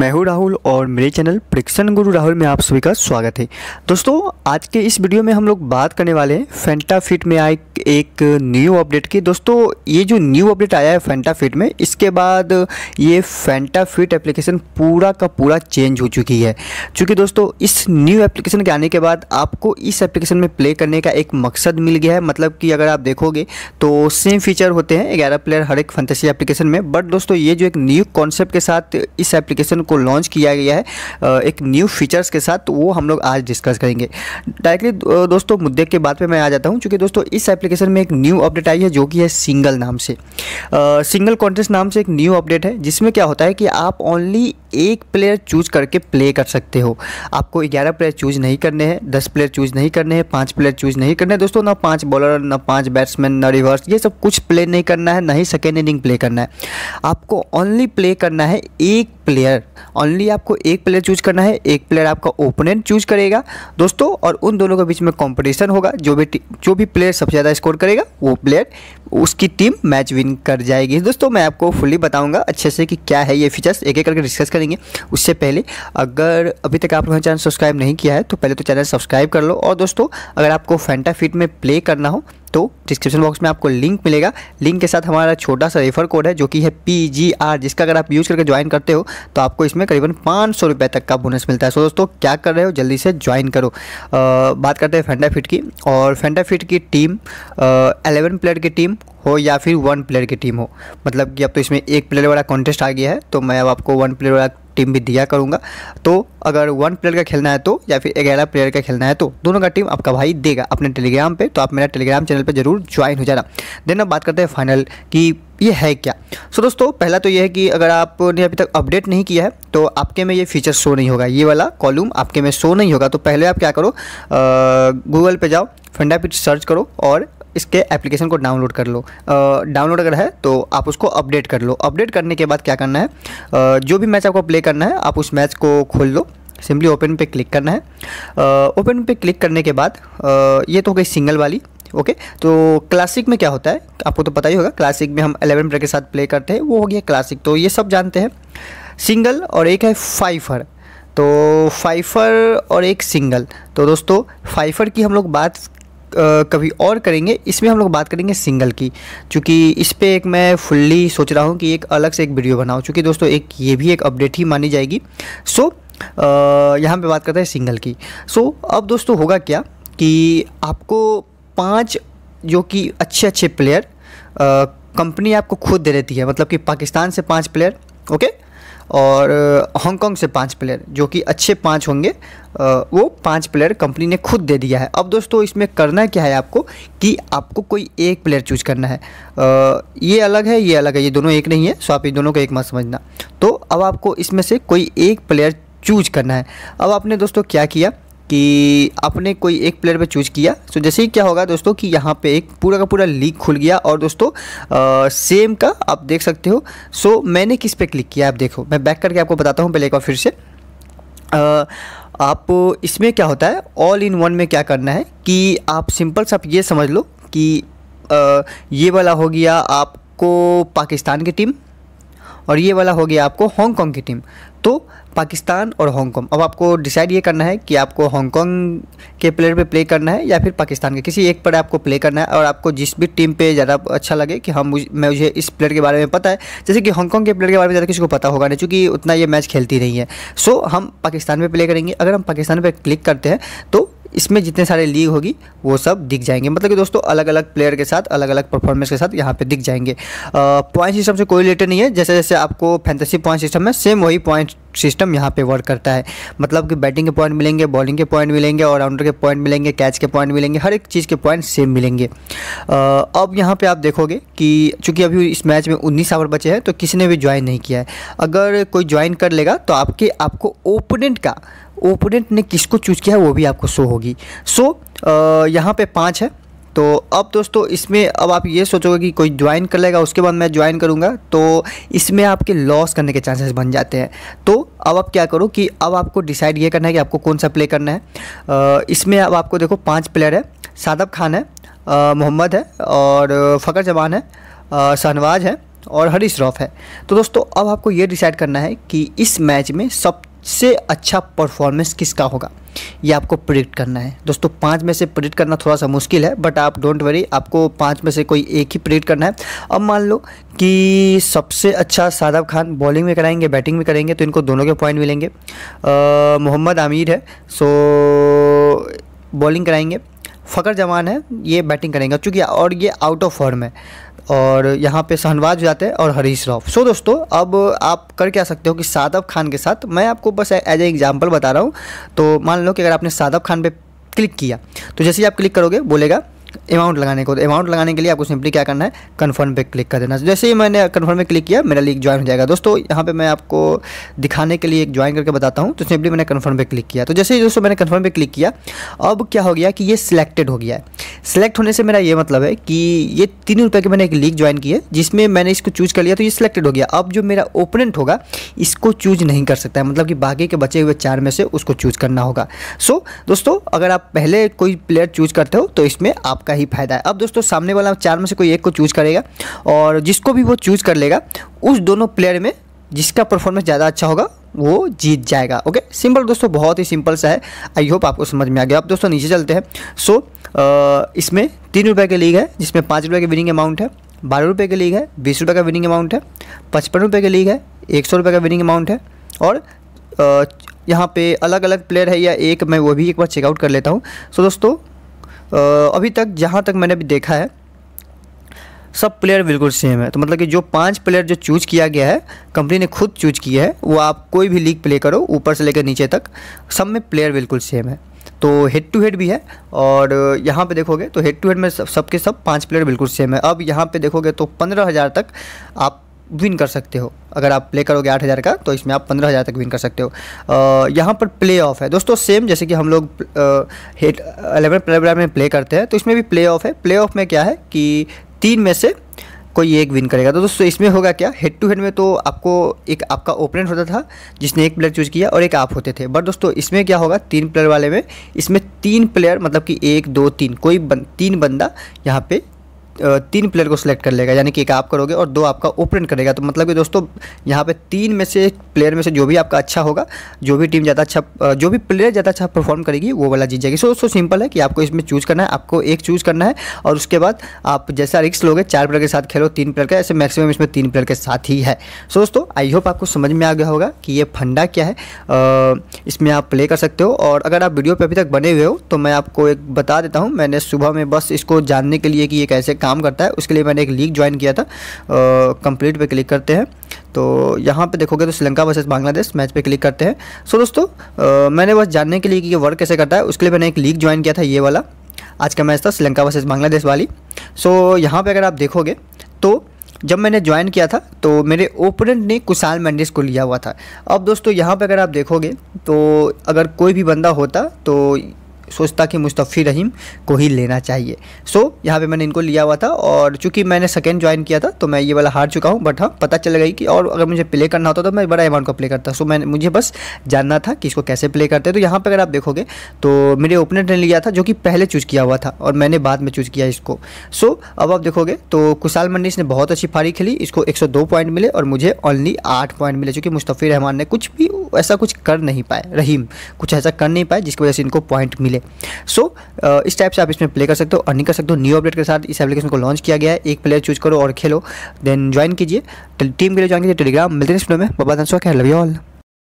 मैं हूँ राहुल और मेरे चैनल प्रिक्सन गुरु राहुल में आप सभी का स्वागत है दोस्तों आज के इस वीडियो में हम लोग बात करने वाले हैं फेंटा फिट में आए एक न्यू अपडेट की दोस्तों ये जो न्यू अपडेट आया है फेंटाफिट फिट में इसके बाद ये फैंटा फिट एप्लीकेशन पूरा का पूरा चेंज हो चुकी है क्योंकि दोस्तों इस न्यू एप्लीकेशन के आने के बाद आपको इस एप्लीकेशन में प्ले करने का एक मकसद मिल गया है मतलब कि अगर आप देखोगे तो सेम फीचर होते हैं ग्यारह प्लेयर हर एक फंतसी एप्लीकेशन में बट दोस्तों ये जो एक न्यू कॉन्सेप्ट के साथ इस एप्लीकेशन को लॉन्च किया गया है एक न्यू फीचर्स के साथ वो हम लोग आज डिस्कस करेंगे डायरेक्टली दोस्तों मुद्दे के बाद पर मैं आ जाता हूँ चूँकि दोस्तों इस एप्लीकेशन एप्लीकेशन में एक न्यू अपडेट आई है जो कि है सिंगल नाम से सिंगल uh, कॉन्टेस्ट नाम से एक न्यू अपडेट है जिसमें क्या होता है कि आप ओनली एक प्लेयर चूज करके प्ले कर सकते हो आपको 11 प्लेयर चूज नहीं करने हैं 10 प्लेयर चूज नहीं करने हैं पांच प्लेयर चूज नहीं करने हैं दोस्तों ना पांच बॉलर ना पांच बैट्समैन ना रिवर्स ये सब कुछ प्ले नहीं करना है ना ही सेकेंड इनिंग प्ले करना है आपको ओनली प्ले करना है एक प्लेयर ओनली आपको एक प्लेयर चूज करना है एक प्लेयर आपका ओपोनेंट चूज करेगा दोस्तों और उन दोनों के बीच में कॉम्पिटिशन होगा जो भी जो भी प्लेयर सबसे ज़्यादा स्कोर करेगा वो प्लेयर उसकी टीम मैच विन कर जाएगी दोस्तों मैं आपको फुल्ली बताऊंगा अच्छे से कि क्या है ये फीचर्स एक एक करके डिस्कस करेंगे उससे पहले अगर अभी तक आपने चैनल सब्सक्राइब नहीं किया है तो पहले तो चैनल सब्सक्राइब कर लो और दोस्तों अगर आपको फैंटा फिट में प्ले करना हो तो डिस्क्रिप्शन बॉक्स में आपको लिंक मिलेगा लिंक के साथ हमारा छोटा सा रेफर कोड है जो कि है पी जी आर जिसका अगर आप यूज़ करके ज्वाइन करते हो तो आपको इसमें करीबन पाँच सौ रुपये तक का बोनस मिलता है सो दोस्तों क्या कर रहे हो जल्दी से ज्वाइन करो आ, बात करते हैं फेंडाफिट की और फेंडाफिट की टीम एलेवन प्लेयर की टीम हो या फिर वन प्लेयर की टीम हो मतलब कि अब तो इसमें एक प्लेयर वाला कॉन्टेस्ट आ गया है तो मैं अब आपको वन प्लेयर वाला टीम भी दिया करूँगा तो अगर वन प्लेयर का खेलना है तो या फिर ग्यारह प्लेयर का खेलना है तो दोनों का टीम आपका भाई देगा अपने टेलीग्राम पे तो आप मेरा टेलीग्राम चैनल पे जरूर ज्वाइन हो जाना देन अब बात करते हैं फाइनल की ये है क्या सो दोस्तों पहला तो ये है कि अगर आपने अभी तक अपडेट नहीं किया है तो आपके में ये फीचर शो नहीं होगा ये वाला कॉलूम आपके में शो नहीं होगा तो पहले आप क्या करो गूगल पर जाओ फंडापिट सर्च करो और इसके एप्लीकेशन को डाउनलोड कर लो डाउनलोड अगर है तो आप उसको अपडेट कर लो अपडेट करने के बाद क्या करना है जो भी मैच आपको प्ले करना है आप उस मैच को खोल लो सिंपली ओपन पे क्लिक करना है ओपन पे क्लिक करने के बाद ये तो हो गई सिंगल वाली ओके okay, तो क्लासिक में क्या होता है आपको तो पता ही होगा क्लासिक में हम एलेवन प्लेयर के साथ प्ले करते हैं वो हो गया क्लासिक तो ये सब जानते हैं सिंगल और एक है फाइफर तो फाइफर और एक सिंगल तो दोस्तों फाइफर की हम लोग बात कभी और करेंगे इसमें हम लोग बात करेंगे सिंगल की चूँकि इस पर एक मैं फुल्ली सोच रहा हूँ कि एक अलग से एक वीडियो बनाऊँ चूँकि दोस्तों एक ये भी एक अपडेट ही मानी जाएगी सो यहाँ पर बात करते हैं सिंगल की सो अब दोस्तों होगा क्या कि आपको पाँच जो कि अच्छे अच्छे प्लेयर कंपनी आपको खुद दे देती है मतलब कि पाकिस्तान से पांच प्लेयर ओके और हांगकॉन्ग से पाँच प्लेयर जो कि अच्छे पाँच होंगे वो पाँच प्लेयर कंपनी ने खुद दे दिया है अब दोस्तों इसमें करना क्या है आपको कि आपको कोई एक प्लेयर चूज करना है ये अलग है ये अलग है ये दोनों एक नहीं है सो आप इन दोनों को एक मत समझना तो अब आपको इसमें से कोई एक प्लेयर चूज करना है अब आपने दोस्तों क्या किया कि आपने कोई एक प्लेयर पे चूज़ किया तो जैसे ही क्या होगा दोस्तों कि यहाँ पे एक पूरा का पूरा लीक खुल गया और दोस्तों आ, सेम का आप देख सकते हो सो मैंने किस पे क्लिक किया आप देखो मैं बैक करके आपको बताता हूँ पहले एक बार फिर से आ, आप इसमें क्या होता है ऑल इन वन में क्या करना है कि आप सिंपल सा आप ये समझ लो कि आ, ये वाला हो गया आपको पाकिस्तान की टीम और ये वाला हो गया आपको हांगकॉन्ग की टीम तो पाकिस्तान और हांगकॉन्ग अब आपको डिसाइड ये करना है कि आपको हांगकॉन्ग के प्लेयर पे प्ले करना है या फिर पाकिस्तान के किसी एक पर आपको प्ले करना है और आपको जिस भी टीम पे ज़्यादा अच्छा लगे कि हम मैं मुझे इस प्लेयर के बारे में पता है जैसे कि हांगकॉन्ग के प्लेयर के बारे में ज़्यादा किसी को पता होगा नहीं चूँकि उतना ये मैच खेलती नहीं है सो हम पाकिस्तान पर प्ले करेंगे अगर हम पाकिस्तान पर क्लिक करते हैं तो इसमें जितने सारे लीग होगी वो सब दिख जाएंगे मतलब कि दोस्तों अलग अलग प्लेयर के साथ अलग अलग परफॉर्मेंस के साथ यहाँ पे दिख जाएंगे पॉइंट सिस्टम से कोई रिलेटेड नहीं है जैसे जैसे आपको फैंटेसी पॉइंट सिस्टम है सेम वही पॉइंट सिस्टम यहाँ पे वर्क करता है मतलब कि बैटिंग के पॉइंट मिलेंगे बॉलिंग के पॉइंट मिलेंगे ऑलराउंडर के पॉइंट मिलेंगे कैच के पॉइंट मिलेंगे हर एक चीज़ के पॉइंट सेम मिलेंगे अब यहाँ पर आप देखोगे कि चूंकि अभी इस मैच में उन्नीस आवर बचे हैं तो किसी ने भी ज्वाइन नहीं किया है अगर कोई ज्वाइन कर लेगा तो आपके आपको ओपोनेंट का ओपोनेंट ने किसको चूज़ किया है वो भी आपको शो होगी सो यहाँ पे पाँच है तो अब दोस्तों इसमें अब आप ये सोचोगे कि कोई ज्वाइन कर लेगा उसके बाद मैं ज्वाइन करूँगा तो इसमें आपके लॉस करने के चांसेस बन जाते हैं तो अब आप क्या करो कि अब आपको डिसाइड ये करना है कि आपको कौन सा प्ले करना है इसमें अब आपको देखो पाँच प्लेयर है सादब खान है मोहम्मद है और फ़कर जवान है शहनवाज है और हरीश रॉफ है तो दोस्तों अब आपको ये डिसाइड करना है कि इस मैच में सब से अच्छा परफॉर्मेंस किसका होगा ये आपको प्रिडिक्ट करना है दोस्तों पाँच में से प्रिडिक्ट करना थोड़ा सा मुश्किल है बट आप डोंट वरी आपको पाँच में से कोई एक ही प्रिडिक्ट करना है अब मान लो कि सबसे अच्छा सादब खान बॉलिंग में कराएंगे बैटिंग में करेंगे तो इनको दोनों के पॉइंट मिलेंगे मोहम्मद आमिर है सो बॉलिंग कराएंगे फ़कर जमान है ये बैटिंग करेंगे चूँकि और ये आउट ऑफ फॉर्म है और यहाँ पे शहनवाज जाते हैं और हरीश राव सो दोस्तों अब आप कर क्या सकते हो कि सादब खान के साथ मैं आपको बस एज ए एग्जाम्पल बता रहा हूँ तो मान लो कि अगर आपने सादब खान पर क्लिक किया तो जैसे ही आप क्लिक करोगे बोलेगा अमाउंट लगाने को तो अमाउंट लगाने के लिए आपको सिंपली क्या करना है कन्फर्म पे क्लिक कर देना जैसे ही मैंने कन्फर्म पे क्लिक किया मेरा लीग ज्वाइन हो जाएगा दोस्तों यहाँ पे मैं आपको दिखाने के लिए एक ज्वाइन करके बताता हूँ तो सिंपली मैंने कन्फर्म पे क्लिक किया तो जैसे ही दोस्तों मैंने कन्फर्म पे क्लिक किया अब क्या हो गया कि ये सिलेक्टेड हो गया है सिलेक्ट होने से मेरा ये मतलब है कि ये तीन रुपये के मैंने एक लीग ज्वाइन की है जिसमें मैंने इसको चूज़ कर लिया तो ये सिलेक्टेड हो गया अब जो मेरा ओपोनेंट होगा इसको चूज नहीं कर सकता है मतलब कि बाकी के बचे हुए चार में से उसको चूज करना होगा सो दोस्तों अगर आप पहले कोई प्लेयर चूज करते हो तो इसमें आप आपका ही फायदा है अब दोस्तों सामने वाला चार में से कोई एक को चूज करेगा और जिसको भी वो चूज कर लेगा उस दोनों प्लेयर में जिसका परफॉर्मेंस ज़्यादा अच्छा होगा वो जीत जाएगा ओके सिंपल दोस्तों बहुत ही सिंपल सा है आई होप आपको समझ में आ गया अब दोस्तों नीचे चलते हैं सो so, इसमें तीन रुपये की लीग है जिसमें पाँच रुपये की विनिंग अमाउंट है बारह रुपये की लीग है बीस रुपये का विनिंग अमाउंट है पचपन रुपये की लीग है एक सौ रुपये का विनिंग अमाउंट है और यहाँ पे अलग अलग प्लेयर है या एक मैं वो भी एक बार चेकआउट कर लेता हूँ सो so, दोस्तों अभी तक जहाँ तक मैंने अभी देखा है सब प्लेयर बिल्कुल सेम है तो मतलब कि जो पांच प्लेयर जो चूज किया गया है कंपनी ने खुद चूज किया है वो आप कोई भी लीग प्ले करो ऊपर से लेकर नीचे तक सब में प्लेयर बिल्कुल सेम है तो हेड टू हेड भी है और यहाँ पे देखोगे तो हेड टू हेड में सबके सब, सब पांच प्लेयर बिल्कुल सेम है अब यहाँ पे देखोगे तो पंद्रह हज़ार तक आप विन कर सकते हो अगर आप प्ले करोगे आठ हज़ार का तो इसमें आप पंद्रह हज़ार तक विन कर सकते हो यहाँ पर प्ले ऑफ है दोस्तों सेम जैसे कि हम लोग हेट अलेवन प्लेबर में प्ले करते हैं तो इसमें भी प्ले ऑफ है प्ले ऑफ में क्या है कि तीन में से कोई एक विन करेगा तो दोस्तों इसमें होगा क्या हेड टू हेड में तो आपको एक आपका ओपोनेंट होता था जिसने एक प्लेयर चूज़ किया और एक आप होते थे बट दोस्तों इसमें क्या होगा तीन प्लेयर वाले में इसमें तीन प्लेयर मतलब कि एक दो तीन कोई बन, तीन बंदा यहाँ पे तीन प्लेयर को सिलेक्ट कर लेगा यानी कि एक आप करोगे और दो आपका ओपन करेगा तो मतलब कि दोस्तों यहाँ पे तीन में से प्लेयर में से जो भी आपका अच्छा होगा जो भी टीम ज़्यादा अच्छा जो भी प्लेयर ज़्यादा अच्छा परफॉर्म करेगी वो वाला जीत जाएगी सो सो सिंपल है कि आपको इसमें चूज़ करना है आपको एक चूज़ करना है और उसके बाद आप जैसा रिक्स लोगे चार प्लेयर के साथ खेलो तीन प्लेयर का ऐसे मैक्सिमम इसमें तीन प्लेयर के साथ ही है सो दोस्तों आई होप आपको समझ में आ गया होगा कि ये फंडा क्या है इसमें आप प्ले कर सकते हो और अगर आप वीडियो पर अभी तक बने हुए हो तो मैं आपको एक बता देता हूँ मैंने सुबह में बस इसको जानने के लिए कि ये कैसे काम काम करता है उसके लिए मैंने एक लीग ज्वाइन किया था कंप्लीट पे क्लिक करते हैं तो यहाँ पे देखोगे तो श्रीलंका वर्सेस बांग्लादेश मैच पे क्लिक करते हैं सो दोस्तों मैंने बस जानने के लिए कि ये वर्क कैसे करता है उसके लिए मैंने एक लीग ज्वाइन किया था ये वाला आज का मैच था श्रीलंका वर्सेज बांग्लादेश वाली सो यहाँ पर अगर आप देखोगे तो जब मैंने ज्वाइन किया था तो मेरे ओपोनेंट ने कुशाल मैंडिस को लिया हुआ था अब दोस्तों यहाँ पे अगर आप देखोगे तो अगर कोई भी बंदा होता तो सोचता कि मुस्तफ़ी रहीम को ही लेना चाहिए सो so, यहाँ पे मैंने इनको लिया हुआ था और चूंकि मैंने सेकेंड ज्वाइन किया था तो मैं ये वाला हार चुका हूँ बट हाँ पता चल गई कि और अगर मुझे प्ले करना होता तो मैं बड़ा अमाउंट का प्ले करता सो so, मैंने मुझे बस जानना था कि इसको कैसे प्ले करते हैं तो यहाँ पर अगर आप देखोगे तो मेरे ओपनर ने लिया था जो कि पहले चूज़ किया हुआ था और मैंने बाद में चूज़ किया इसको सो अब आप देखोगे तो कुशाल मंडीस ने बहुत अच्छी फारी खेली इसको एक पॉइंट मिले और मुझे ओनली आठ पॉइंट मिले चूँकि मुस्तफ़ी रहमान ने कुछ भी ऐसा कुछ कर नहीं पाए रहीम कुछ ऐसा कर नहीं पाए जिसकी वजह से इनको पॉइंट मिले सो so, इस टाइप से आप इसमें प्ले कर सकते हो अर्निंग कर सकते हो न्यू अपडेट के साथ इस एप्लीकेशन को लॉन्च किया गया है एक प्लेयर चूज करो और खेलो देन ज्वाइन कीजिए टीम के लिए ज्वाइन कीजिए टेलीग्राम मिलते हैं इस वीडियो में बाबा दंसवा कह लव यू ऑल